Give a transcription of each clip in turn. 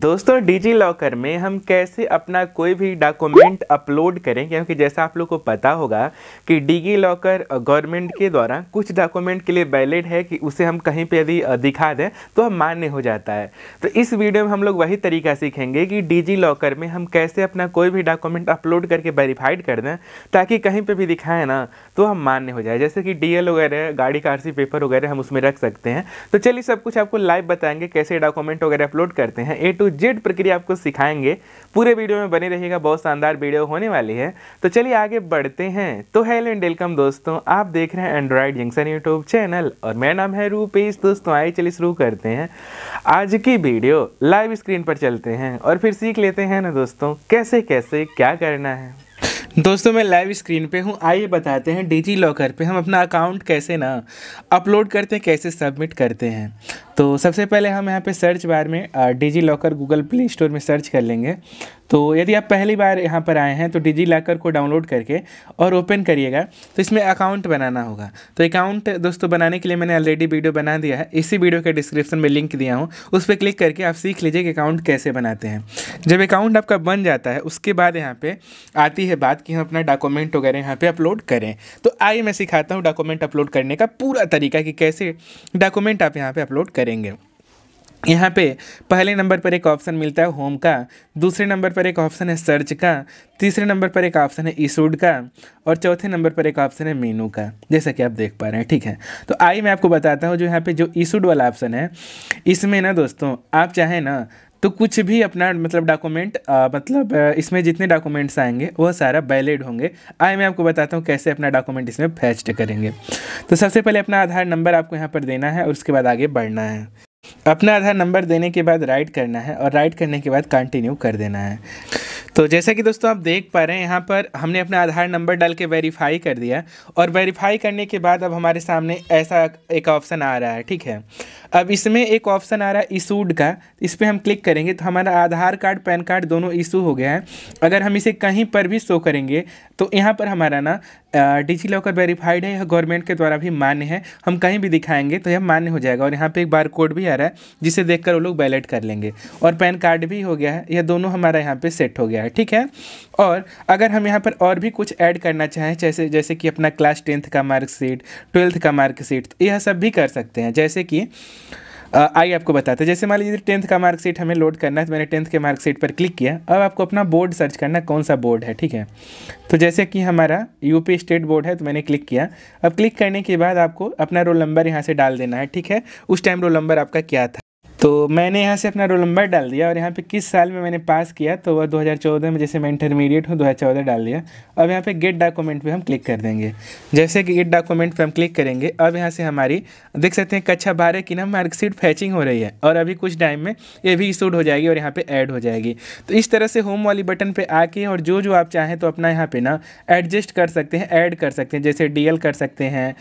दोस्तों digi locker में हम कैसे अपना कोई भी डॉक्यूमेंट अपलोड करें क्योंकि जैसा आप लोग को पता होगा कि डिजी लॉकर गवर्नमेंट के द्वारा कुछ डॉक्यूमेंट के लिए वैलिड है कि उसे हम कहीं पे यदि दिखा दें तो हम मान्य हो जाता है तो इस वीडियो में हम लोग वही तरीका सीखेंगे कि डिजी लॉकर में हम कैसे अपना कोई भी डॉक्यूमेंट अपलोड करके वेरीफाइड कर दें ताकि कहीं पर भी दिखाएँ ना तो हम मान्य हो जाए जैसे कि डी वगैरह गाड़ी का आर पेपर वगैरह हम उसमें रख सकते हैं तो चलिए सब कुछ आपको लाइव बताएंगे कैसे डॉक्यूमेंट वगैरह अपलोड करते हैं ए टू टू जेड प्रक्रिया आपको सिखाएंगे पूरे वीडियो में बने रहेगा बहुत शानदार वीडियो होने वाली है तो चलिए आगे बढ़ते हैं तो हेलो एंड वेलकम दोस्तों आप देख रहे हैं एंड्रॉयड जंक्शन यूट्यूब चैनल और मेरा नाम है रूपेश दोस्तों आइए चलिए शुरू करते हैं आज की वीडियो लाइव स्क्रीन पर चलते हैं और फिर सीख लेते हैं ना दोस्तों कैसे कैसे क्या करना है दोस्तों मैं लाइव स्क्रीन पे हूँ आइए बताते हैं डिजी लॉकर पर हम अपना अकाउंट कैसे ना अपलोड करते हैं कैसे सबमिट करते हैं तो सबसे पहले हम यहाँ पे सर्च बार में DigiLocker Google Play Store में सर्च कर लेंगे तो यदि आप पहली बार यहाँ पर आए हैं तो डिजी लॉकर को डाउनलोड करके और ओपन करिएगा तो इसमें अकाउंट बनाना होगा तो अकाउंट दोस्तों बनाने के लिए मैंने ऑलरेडी वीडियो बना दिया है इसी वीडियो के डिस्क्रिप्शन में लिंक दिया हूँ उस पर क्लिक करके आप सीख लीजिए कि अकाउंट कैसे बनाते हैं जब अकाउंट आपका बन जाता है उसके बाद यहाँ पर आती है बात कि हम अपना डॉक्यूमेंट वगैरह यहाँ पर अपलोड करें तो आइए मैं सिखाता हूँ डॉक्यूमेंट अपलोड करने का पूरा तरीका कि कैसे डॉक्यूमेंट आप यहाँ पर अपलोड करेंगे यहाँ पे पहले नंबर पर एक ऑप्शन मिलता है होम का दूसरे नंबर पर एक ऑप्शन है सर्च का तीसरे नंबर पर एक ऑप्शन है ईसूड का और चौथे नंबर पर एक ऑप्शन है मीनू का जैसा कि आप देख पा रहे हैं ठीक है तो आई मैं आपको बताता हूँ जो यहाँ पे जो ईसूड वाला ऑप्शन है इसमें ना दोस्तों आप चाहें ना तो कुछ भी अपना मतलब डॉक्यूमेंट मतलब इसमें जितने डॉक्यूमेंट्स आएंगे वह सारा वैलिड होंगे आए मैं आपको बताता हूँ कैसे अपना डॉक्यूमेंट इसमें फैच करेंगे तो सबसे पहले अपना आधार नंबर आपको यहाँ पर देना है और उसके बाद आगे बढ़ना है अपना आधार नंबर देने के बाद राइट करना है और राइट करने के बाद कंटिन्यू कर देना है तो जैसा कि दोस्तों आप देख पा रहे हैं यहाँ पर हमने अपना आधार नंबर डाल के वेरीफाई कर दिया और वेरीफाई करने के बाद अब हमारे सामने ऐसा एक ऑप्शन आ रहा है ठीक है अब इसमें एक ऑप्शन आ रहा है इशूड का इस पर हम क्लिक करेंगे तो हमारा आधार कार्ड पैन कार्ड दोनों इशू हो गया है अगर हम इसे कहीं पर भी शो करेंगे तो यहाँ पर हमारा ना डिजी लॉकर वेरीफाइड है यह गवर्नमेंट के द्वारा भी मान्य है हम कहीं भी दिखाएंगे तो यह मान्य हो जाएगा और यहाँ पर एक बार कोड भी आ रहा है जिसे देखकर वो लोग बैलेट कर लेंगे और पैन कार्ड भी हो गया है यह दोनों हमारा यहाँ पे सेट हो गया है ठीक है और अगर हम यहाँ पर और भी कुछ ऐड करना चाहें जैसे जैसे कि अपना क्लास टेंथ का मार्कशीट ट्वेल्थ का मार्कशीट तो यह सब भी कर सकते हैं जैसे कि आइए आपको बताते हैं जैसे मान लीजिए टेंथ का मार्कशीट हमें लोड करना है तो मैंने टेंथ के मार्कशीट पर क्लिक किया अब आपको अपना बोर्ड सर्च करना कौन सा बोर्ड है ठीक है तो जैसे कि हमारा यूपी स्टेट बोर्ड है तो मैंने क्लिक किया अब क्लिक करने के बाद आपको अपना रोल नंबर यहाँ से डाल देना है ठीक है उस टाइम रोल नंबर आपका क्या था तो मैंने यहाँ से अपना रोल नंबर डाल दिया और यहाँ पे किस साल में मैंने पास किया तो वह 2014 में जैसे मैं इंटरमीडिएट हूँ 2014 डाल दिया अब यहाँ पे गेट डॉक्यूमेंट पे हम क्लिक कर देंगे जैसे कि गेट डॉक्यूमेंट पे हम क्लिक करेंगे अब यहाँ से हमारी देख सकते हैं कक्षा बारह की ना मार्कशीट फैचिंग हो रही है और अभी कुछ टाइम में ये भी इशूड हो जाएगी और यहाँ पर ऐड हो जाएगी तो इस तरह से होम वाली बटन पर आके और जो जो आप चाहें तो अपना यहाँ पर ना एडजस्ट कर सकते हैं ऐड कर सकते हैं जैसे डी कर सकते हैं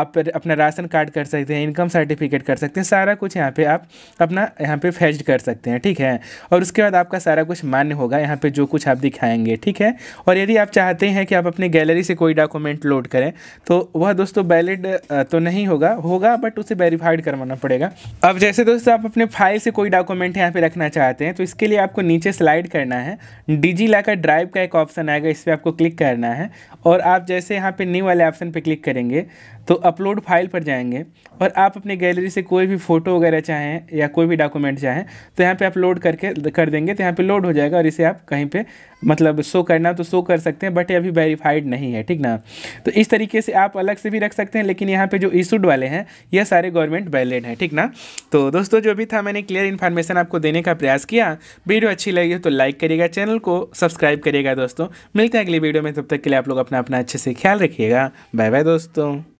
आप अपना राशन कार्ड कर सकते हैं इनकम सर्टिफिकेट कर सकते हैं सारा कुछ यहाँ पर आप अपना यहाँ पे फेज कर सकते हैं ठीक है और उसके बाद आपका सारा कुछ मान्य होगा यहाँ पे जो कुछ आप दिखाएंगे ठीक है और यदि आप चाहते हैं कि आप अपनी गैलरी से कोई डॉक्यूमेंट लोड करें तो वह दोस्तों वैलिड तो नहीं होगा होगा बट उसे वेरीफाइड करवाना पड़ेगा अब जैसे दोस्तों आप अपने फाइल से कोई डॉक्यूमेंट यहाँ पर रखना चाहते हैं तो इसके लिए आपको नीचे स्लाइड करना है डिजी लाकर ड्राइव का एक ऑप्शन आएगा इस पर आपको क्लिक करना है और आप जैसे यहाँ पर न्यू वाले ऑप्शन पर क्लिक करेंगे तो अपलोड फाइल पर जाएंगे और आप अपनी गैलरी से कोई भी फ़ोटो वगैरह चाहें या या कोई भी डॉक्यूमेंट चाहें तो यहाँ पे आप लोड करके कर देंगे तो यहाँ पे लोड हो जाएगा और इसे आप कहीं पे मतलब शो करना तो शो कर सकते हैं बट ये अभी वेरीफाइड नहीं है ठीक ना तो इस तरीके से आप अलग से भी रख सकते हैं लेकिन यहाँ पर जो इशूड वाले हैं यह सारे गवर्नमेंट वैलिड हैं ठीक ना तो दोस्तों जो भी था मैंने क्लियर इन्फॉर्मेशन आपको देने का प्रयास किया वीडियो अच्छी लगी तो लाइक करिएगा चैनल को सब्सक्राइब करिएगा दोस्तों मिलते हैं अगली वीडियो में तब तक के लिए आप लोग अपना अपना अच्छे से ख्याल रखिएगा बाय बाय दोस्तों